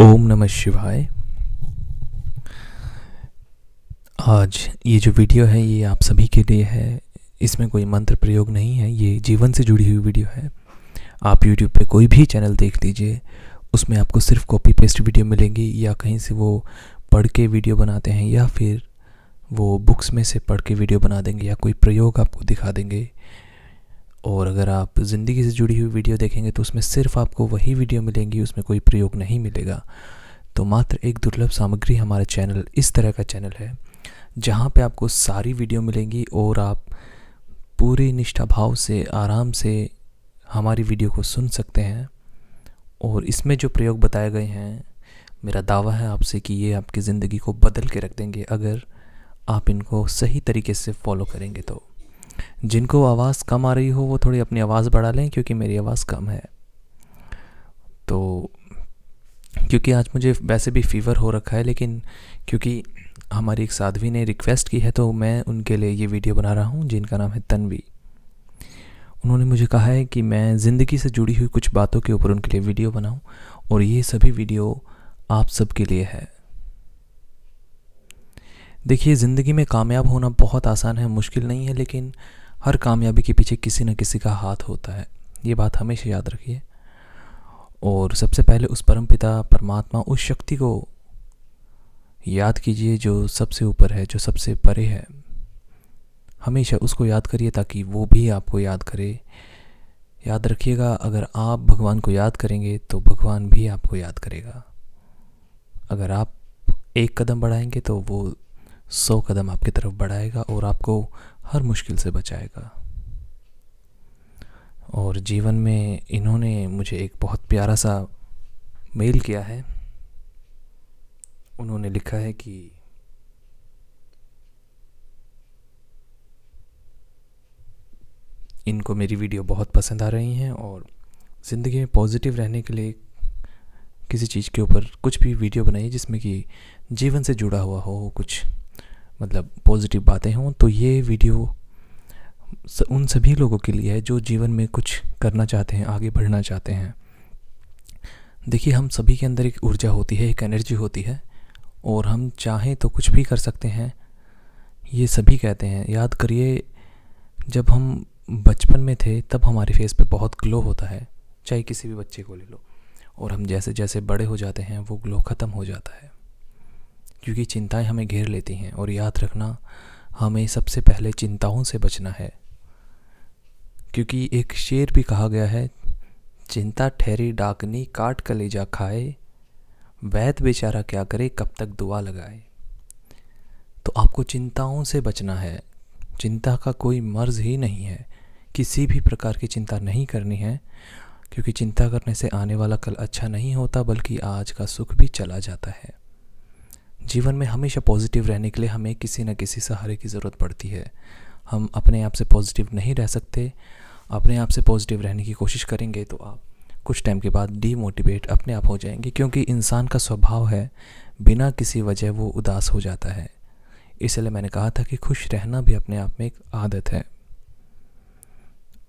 ओम नमः शिवाय आज ये जो वीडियो है ये आप सभी के लिए है इसमें कोई मंत्र प्रयोग नहीं है ये जीवन से जुड़ी हुई वीडियो है आप यूट्यूब पे कोई भी चैनल देख लीजिए उसमें आपको सिर्फ कॉपी पेस्ट वीडियो मिलेंगी या कहीं से वो पढ़ के वीडियो बनाते हैं या फिर वो बुक्स में से पढ़ के वीडियो बना देंगे या कोई प्रयोग आपको दिखा देंगे और अगर आप ज़िंदगी से जुड़ी हुई वीडियो देखेंगे तो उसमें सिर्फ आपको वही वीडियो मिलेंगी उसमें कोई प्रयोग नहीं मिलेगा तो मात्र एक दुर्लभ सामग्री हमारा चैनल इस तरह का चैनल है जहाँ पे आपको सारी वीडियो मिलेंगी और आप पूरी निष्ठा भाव से आराम से हमारी वीडियो को सुन सकते हैं और इसमें जो प्रयोग बताए गए हैं मेरा दावा है आपसे कि ये आपकी ज़िंदगी को बदल के रख देंगे अगर आप इनको सही तरीके से फॉलो करेंगे तो जिनको आवाज़ कम आ रही हो वो थोड़ी अपनी आवाज़ बढ़ा लें क्योंकि मेरी आवाज़ कम है तो क्योंकि आज मुझे वैसे भी फ़ीवर हो रखा है लेकिन क्योंकि हमारी एक साध्वी ने रिक्वेस्ट की है तो मैं उनके लिए ये वीडियो बना रहा हूँ जिनका नाम है तन्वी उन्होंने मुझे कहा है कि मैं ज़िंदगी से जुड़ी हुई कुछ बातों के ऊपर उनके लिए वीडियो बनाऊँ और ये सभी वीडियो आप सबके लिए है देखिए ज़िंदगी में कामयाब होना बहुत आसान है मुश्किल नहीं है लेकिन हर कामयाबी के पीछे किसी न किसी का हाथ होता है ये बात हमेशा याद रखिए और सबसे पहले उस परमपिता परमात्मा उस शक्ति को याद कीजिए जो सबसे ऊपर है जो सबसे परे है हमेशा उसको याद करिए ताकि वो भी आपको याद करे याद रखिएगा अगर आप भगवान को याद करेंगे तो भगवान भी आपको याद करेगा अगर आप एक कदम बढ़ाएंगे तो वो सौ कदम आपकी तरफ बढ़ाएगा और आपको हर मुश्किल से बचाएगा और जीवन में इन्होंने मुझे एक बहुत प्यारा सा मेल किया है उन्होंने लिखा है कि इनको मेरी वीडियो बहुत पसंद आ रही हैं और ज़िंदगी में पॉजिटिव रहने के लिए किसी चीज़ के ऊपर कुछ भी वीडियो बनाइए जिसमें कि जीवन से जुड़ा हुआ हो कुछ मतलब पॉजिटिव बातें हों तो ये वीडियो उन सभी लोगों के लिए है जो जीवन में कुछ करना चाहते हैं आगे बढ़ना चाहते हैं देखिए हम सभी के अंदर एक ऊर्जा होती है एक एनर्जी होती है और हम चाहें तो कुछ भी कर सकते हैं ये सभी कहते हैं याद करिए जब हम बचपन में थे तब हमारे फेस पे बहुत ग्लो होता है चाहे किसी भी बच्चे को ले लो और हम जैसे जैसे बड़े हो जाते हैं वो ग्लो ख़त्म हो जाता है क्योंकि चिंताएं हमें घेर लेती हैं और याद रखना हमें सबसे पहले चिंताओं से बचना है क्योंकि एक शेर भी कहा गया है चिंता ठहरी डाकनी काट कलेजा खाए वैद बेचारा क्या करे कब तक दुआ लगाए तो आपको चिंताओं से बचना है चिंता का कोई मर्ज ही नहीं है किसी भी प्रकार की चिंता नहीं करनी है क्योंकि चिंता करने से आने वाला कल अच्छा नहीं होता बल्कि आज का सुख भी चला जाता है जीवन में हमेशा पॉजिटिव रहने के लिए हमें किसी न किसी सहारे की ज़रूरत पड़ती है हम अपने आप से पॉजिटिव नहीं रह सकते अपने आप से पॉजिटिव रहने की कोशिश करेंगे तो आप कुछ टाइम के बाद डीमोटिवेट अपने आप हो जाएंगे क्योंकि इंसान का स्वभाव है बिना किसी वजह वो उदास हो जाता है इसलिए मैंने कहा था कि खुश रहना भी अपने आप में एक आदत है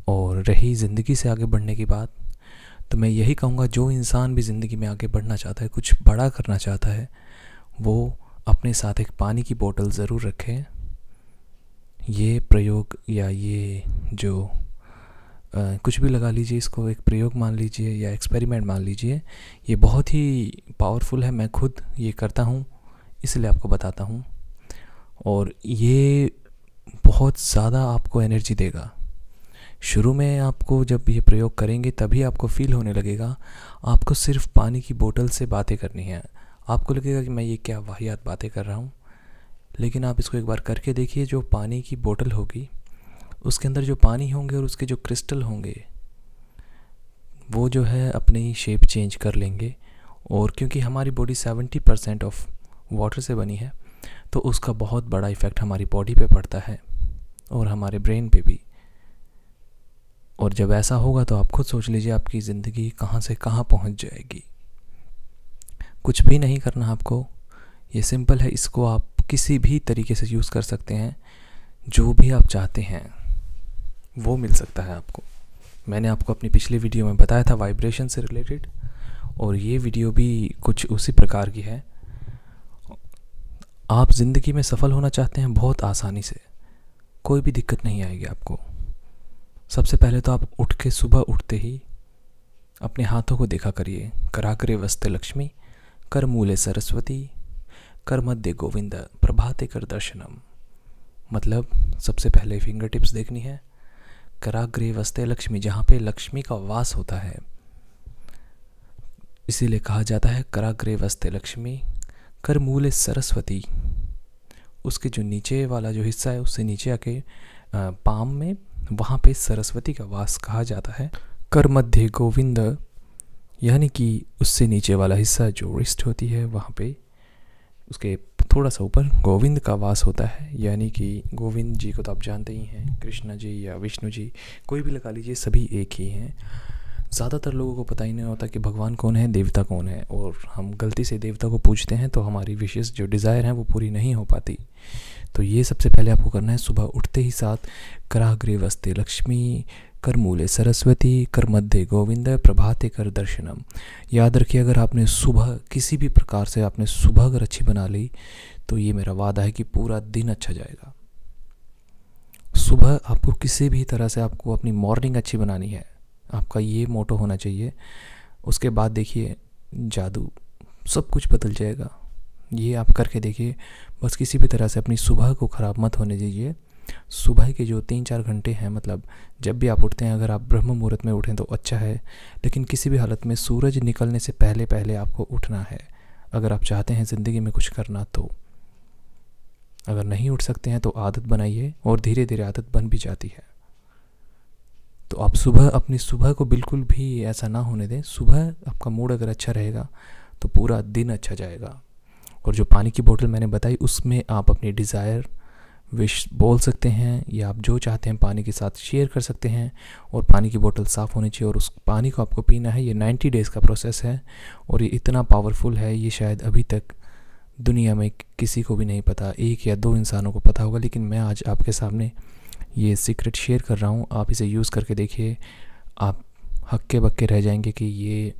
और रही ज़िंदगी से आगे बढ़ने की बात तो मैं यही कहूँगा जो इंसान भी ज़िंदगी में आगे बढ़ना चाहता है कुछ बड़ा करना चाहता है वो अपने साथ एक पानी की बोतल ज़रूर रखें ये प्रयोग या ये जो आ, कुछ भी लगा लीजिए इसको एक प्रयोग मान लीजिए या एक्सपेरिमेंट मान लीजिए ये बहुत ही पावरफुल है मैं खुद ये करता हूँ इसलिए आपको बताता हूँ और ये बहुत ज़्यादा आपको एनर्जी देगा शुरू में आपको जब ये प्रयोग करेंगे तभी आपको फील होने लगेगा आपको सिर्फ पानी की बोतल से बातें करनी है आपको लगेगा कि मैं ये क्या वाहियात बातें कर रहा हूँ लेकिन आप इसको एक बार करके देखिए जो पानी की बोतल होगी उसके अंदर जो पानी होंगे और उसके जो क्रिस्टल होंगे वो जो है अपनी शेप चेंज कर लेंगे और क्योंकि हमारी body seventy percent of water से बनी है तो उसका बहुत बड़ा इफ़ेक्ट हमारी बॉडी पे पड़ता है और हमारे ब्रेन पे भी और जब ऐसा होगा तो आप खुद सोच लीजिए आपकी ज़िंदगी कहाँ से कहाँ पहुँच जाएगी कुछ भी नहीं करना आपको ये सिंपल है इसको आप किसी भी तरीके से यूज़ कर सकते हैं जो भी आप चाहते हैं वो मिल सकता है आपको मैंने आपको अपनी पिछली वीडियो में बताया था वाइब्रेशन से रिलेटेड और ये वीडियो भी कुछ उसी प्रकार की है आप ज़िंदगी में सफल होना चाहते हैं बहुत आसानी से कोई भी दिक्कत नहीं आएगी आपको सबसे पहले तो आप उठ के सुबह उठते ही अपने हाथों को देखा करिए करा करे वस्ते लक्ष्मी करमूले सरस्वती कर मध्य गोविंद प्रभाते कर दर्शनम मतलब सबसे पहले फिंगर टिप्स देखनी है कराग्रे वस्ते लक्ष्मी जहाँ पे लक्ष्मी का वास होता है इसीलिए कहा जाता है कराग्रे वस्ते लक्ष्मी करमूले सरस्वती उसके जो नीचे वाला जो हिस्सा है उससे नीचे आके पाम में वहाँ पे सरस्वती का वास कहा जाता है कर मध्य गोविंद यानी कि उससे नीचे वाला हिस्सा जो रिस्ट होती है वहाँ पे उसके थोड़ा सा ऊपर गोविंद का वास होता है यानी कि गोविंद जी को तो आप जानते ही हैं कृष्णा जी या विष्णु जी कोई भी लगा लीजिए सभी एक ही हैं ज़्यादातर लोगों को पता ही नहीं होता कि भगवान कौन है देवता कौन है और हम गलती से देवता को पूछते हैं तो हमारी विशेष जो डिज़ायर हैं वो पूरी नहीं हो पाती तो ये सबसे पहले आपको करना है सुबह उठते ही साथ कराग्रे वस्ते लक्ष्मी करमूले सरस्वती कर मध्य गोविंद प्रभाते कर दर्शनम याद रखिए अगर आपने सुबह किसी भी प्रकार से आपने सुबह अगर अच्छी बना ली तो ये मेरा वादा है कि पूरा दिन अच्छा जाएगा सुबह आपको किसी भी तरह से आपको अपनी मॉर्निंग अच्छी बनानी है आपका ये मोटो होना चाहिए उसके बाद देखिए जादू सब कुछ बदल जाएगा ये आप करके देखिए बस किसी भी तरह से अपनी सुबह को ख़राब मत होने दीजिए सुबह के जो तीन चार घंटे हैं मतलब जब भी आप उठते हैं अगर आप ब्रह्म मुहूर्त में उठें तो अच्छा है लेकिन किसी भी हालत में सूरज निकलने से पहले पहले आपको उठना है अगर आप चाहते हैं ज़िंदगी में कुछ करना तो अगर नहीं उठ सकते हैं तो आदत बनाइए और धीरे धीरे आदत बन भी जाती है तो आप सुबह अपनी सुबह को बिल्कुल भी ऐसा ना होने दें सुबह आपका मूड अगर अच्छा रहेगा तो पूरा दिन अच्छा जाएगा और जो पानी की बोतल मैंने बताई उसमें आप अपनी डिज़ायर विश बोल सकते हैं या आप जो चाहते हैं पानी के साथ शेयर कर सकते हैं और पानी की बोतल साफ़ होनी चाहिए और उस पानी को आपको पीना है ये 90 डेज़ का प्रोसेस है और ये इतना पावरफुल है ये शायद अभी तक दुनिया में किसी को भी नहीं पता एक या दो इंसानों को पता होगा लेकिन मैं आज आपके सामने ये सीक्रेट शेयर कर रहा हूँ आप इसे यूज़ करके देखिए आप हक्के बक्के रह जाएंगे कि ये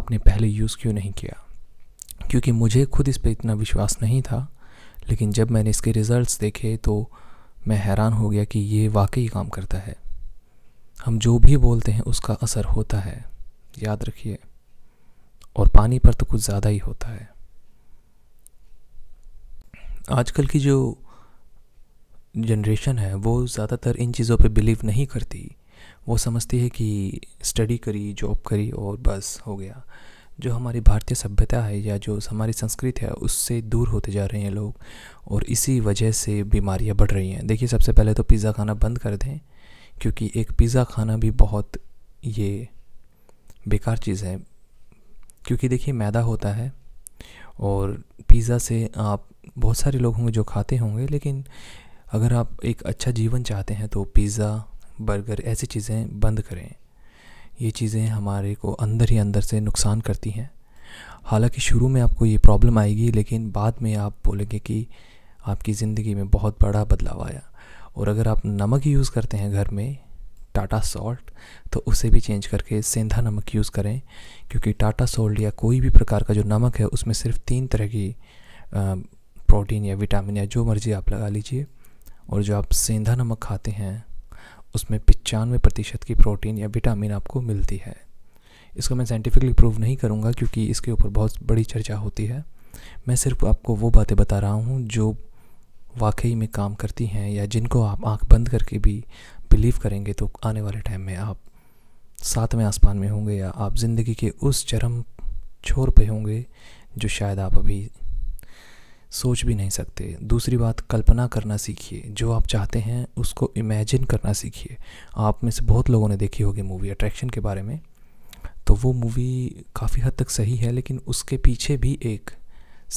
आपने पहले यूज़ क्यों नहीं किया क्योंकि मुझे खुद इस पर इतना विश्वास नहीं था लेकिन जब मैंने इसके रिज़ल्ट्स देखे तो मैं हैरान हो गया कि ये वाकई काम करता है हम जो भी बोलते हैं उसका असर होता है याद रखिए और पानी पर तो कुछ ज़्यादा ही होता है आजकल की जो जनरेशन है वो ज़्यादातर इन चीज़ों पे बिलीव नहीं करती वो समझती है कि स्टडी करी जॉब करी और बस हो गया जो हमारी भारतीय सभ्यता है या जो हमारी संस्कृति है उससे दूर होते जा रहे हैं लोग और इसी वजह से बीमारियां बढ़ रही हैं देखिए सबसे पहले तो पिज़्ज़ा खाना बंद कर दें क्योंकि एक पिज़्ज़ा खाना भी बहुत ये बेकार चीज़ है क्योंकि देखिए मैदा होता है और पिज़्ज़ा से आप बहुत सारे लोग होंगे जो खाते होंगे लेकिन अगर आप एक अच्छा जीवन चाहते हैं तो पिज़्ज़ा बर्गर ऐसी चीज़ें बंद करें ये चीज़ें हमारे को अंदर ही अंदर से नुकसान करती हैं हालांकि शुरू में आपको ये प्रॉब्लम आएगी लेकिन बाद में आप बोलेंगे कि आपकी ज़िंदगी में बहुत बड़ा बदलाव आया और अगर आप नमक यूज़ करते हैं घर में टाटा सॉल्ट तो उसे भी चेंज करके सेंधा नमक यूज़ करें क्योंकि टाटा सॉल्ट या कोई भी प्रकार का जो नमक है उसमें सिर्फ तीन तरह की प्रोटीन या विटामिन या जो मर्ज़ी आप लगा लीजिए और जो आप सेंधा नमक खाते हैं उसमें पचानवे प्रतिशत की प्रोटीन या विटामिन आपको मिलती है इसको मैं साइंटिफिकली प्रूव नहीं करूँगा क्योंकि इसके ऊपर बहुत बड़ी चर्चा होती है मैं सिर्फ आपको वो बातें बता रहा हूँ जो वाकई में काम करती हैं या जिनको आप आंख बंद करके भी बिलीव करेंगे तो आने वाले टाइम में आप सातवें आसमान में होंगे या आप ज़िंदगी के उस चरम छोर पे होंगे जो शायद आप अभी सोच भी नहीं सकते दूसरी बात कल्पना करना सीखिए जो आप चाहते हैं उसको इमेजिन करना सीखिए आप में से बहुत लोगों ने देखी होगी मूवी अट्रैक्शन के बारे में तो वो मूवी काफ़ी हद तक सही है लेकिन उसके पीछे भी एक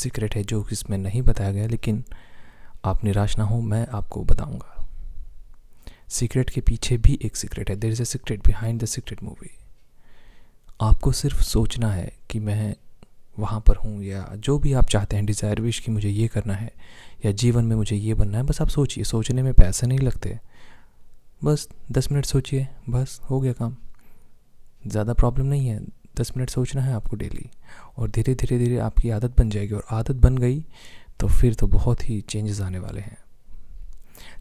सीक्रेट है जो इसमें नहीं बताया गया लेकिन आप निराश ना हो मैं आपको बताऊंगा सीक्रेट के पीछे भी एक सीक्रेट है there is a secret behind the secret movie आपको सिर्फ सोचना है कि मैं वहाँ पर हूँ या जो भी आप चाहते हैं डिज़ायर विश कि मुझे ये करना है या जीवन में मुझे ये बनना है बस आप सोचिए सोचने में पैसे नहीं लगते बस दस मिनट सोचिए बस हो गया काम ज़्यादा प्रॉब्लम नहीं है दस मिनट सोचना है आपको डेली और धीरे धीरे धीरे आपकी आदत बन जाएगी और आदत बन गई तो फिर तो बहुत ही चेंजेस आने वाले हैं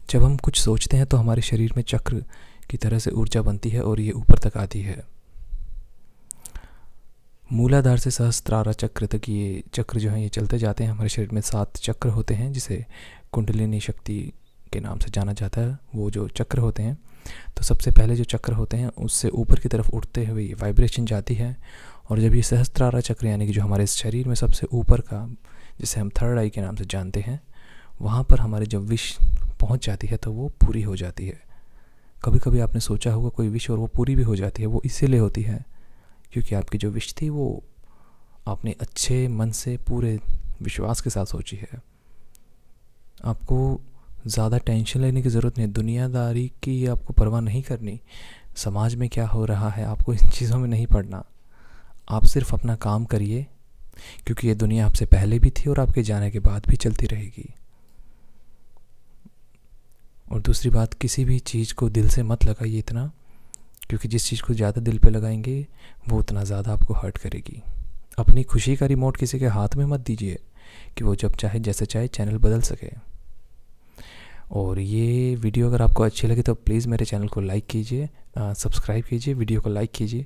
जब हम कुछ सोचते हैं तो हमारे शरीर में चक्र की तरह से ऊर्जा बनती है और ये ऊपर तक आती है मूलाधार से सहस्त्रारा चक्र तक ये चक्र जो हैं ये चलते जाते हैं हमारे शरीर में सात चक्र होते हैं जिसे कुंडलिनी शक्ति के नाम से जाना जाता है वो जो चक्र होते हैं तो सबसे पहले जो चक्र होते हैं उससे ऊपर की तरफ उठते हुए ये वाइब्रेशन जाती है और जब ये सहस्त्रारा चक्र यानी कि जो हमारे शरीर में सबसे ऊपर का जिसे हम थर्ड आई के नाम से जानते हैं वहाँ पर हमारी जब विश पहुँच जाती है तो वो पूरी हो जाती है कभी कभी आपने सोचा होगा कोई विश और वो पूरी भी हो जाती है वो इसीलिए होती है क्योंकि आपकी जो विश थी वो आपने अच्छे मन से पूरे विश्वास के साथ सोची है आपको ज़्यादा टेंशन लेने की ज़रूरत नहीं दुनियादारी की आपको परवाह नहीं करनी समाज में क्या हो रहा है आपको इन चीज़ों में नहीं पढ़ना आप सिर्फ अपना काम करिए क्योंकि ये दुनिया आपसे पहले भी थी और आपके जाने के बाद भी चलती रहेगी और दूसरी बात किसी भी चीज़ को दिल से मत लगाइए इतना क्योंकि जिस चीज़ को ज़्यादा दिल पे लगाएंगे वो उतना ज़्यादा आपको हर्ट करेगी अपनी खुशी का रिमोट किसी के हाथ में मत दीजिए कि वो जब चाहे जैसे चाहे चैनल बदल सके और ये वीडियो अगर आपको अच्छी लगे तो प्लीज़ मेरे चैनल को लाइक कीजिए सब्सक्राइब कीजिए वीडियो को लाइक कीजिए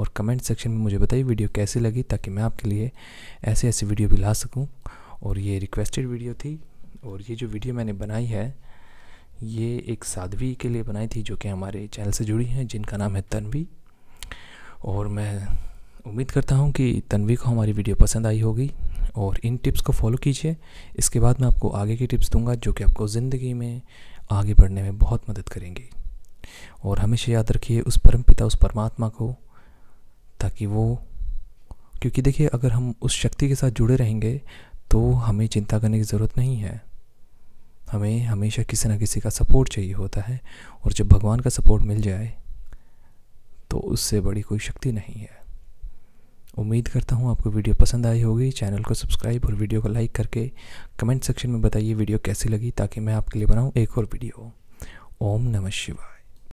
और कमेंट सेक्शन में मुझे बताइए वीडियो कैसी लगी ताकि मैं आपके लिए ऐसे ऐसे वीडियो भी ला सकूँ और ये रिक्वेस्टेड वीडियो थी और ये जो वीडियो मैंने बनाई है ये एक साध्वी के लिए बनाई थी जो कि हमारे चैनल से जुड़ी हैं जिनका नाम है तन्वी और मैं उम्मीद करता हूँ कि तन्वी को हमारी वीडियो पसंद आई होगी और इन टिप्स को फॉलो कीजिए इसके बाद मैं आपको आगे की टिप्स दूंगा जो कि आपको ज़िंदगी में आगे बढ़ने में बहुत मदद करेंगे और हमेशा याद रखिए उस परम पिता उस परमात्मा को ताकि वो क्योंकि देखिए अगर हम उस शक्ति के साथ जुड़े रहेंगे तो हमें चिंता करने की ज़रूरत नहीं है हमें हमेशा किसी ना किसी का सपोर्ट चाहिए होता है और जब भगवान का सपोर्ट मिल जाए तो उससे बड़ी कोई शक्ति नहीं है उम्मीद करता हूँ आपको वीडियो पसंद आई होगी चैनल को सब्सक्राइब और वीडियो को लाइक करके कमेंट सेक्शन में बताइए वीडियो कैसी लगी ताकि मैं आपके लिए बनाऊँ एक और वीडियो ओम नमः शिवाय